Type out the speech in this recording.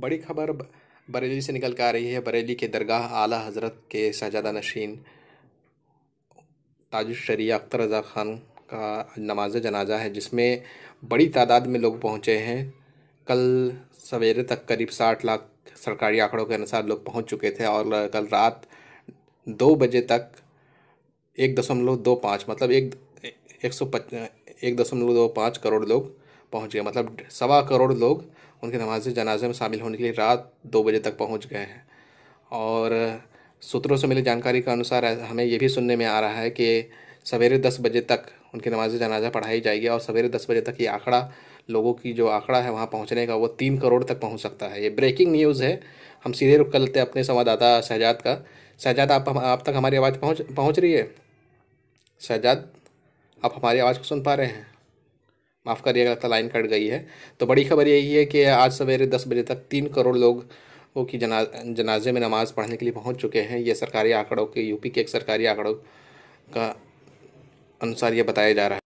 बड़ी खबर बरेली से निकल कर आ रही है बरेली के दरगाह आला हज़रत के शहजादा नशीन ताजुशरी अख्तर रज़ा ख़ान का नमाज जनाजा है जिसमें बड़ी तादाद में लोग पहुँचे हैं कल सवेरे तक करीब साठ लाख सरकारी आंकड़ों के अनुसार लोग पहुँच चुके थे और कल रात दो बजे तक एक दशमलव दो पाँच मतलब एक एक सौ पच एक दशमलव दो पाँच करोड़ लोग पहुँच गए मतलब सवा करोड़ लोग उनकी नमाज जनाजे में शामिल होने के लिए रात दो बजे तक पहुँच गए हैं और सूत्रों से मिली जानकारी के अनुसार हमें ये भी सुनने में आ रहा है कि सवेरे दस बजे तक उनकी नमाज जनाजा पढ़ाई जाएगी और सवेरे दस बजे तक ये आंकड़ा लोगों की जो आंकड़ा है वहाँ पहुँचने का वो तीन करोड़ तक पहुँच सकता है ये ब्रेकिंग न्यूज़ है हम सीधे रुक करते हैं अपने संवाददाता शहजाद का शहजाद आप आप तक हमारी आवाज़ पहुँच पहुँच रही है शहजाद आप हमारी आवाज़ को सुन पा रहे हैं माफ़ करिएगा तो लाइन कट गई है तो बड़ी खबर यही है कि आज सवेरे दस बजे तक तीन करोड़ लोग वो की जना जनाजे में नमाज़ पढ़ने के लिए पहुंच चुके हैं ये सरकारी आंकड़ों के यूपी के एक सरकारी आंकड़ों का अनुसार ये बताया जा रहा है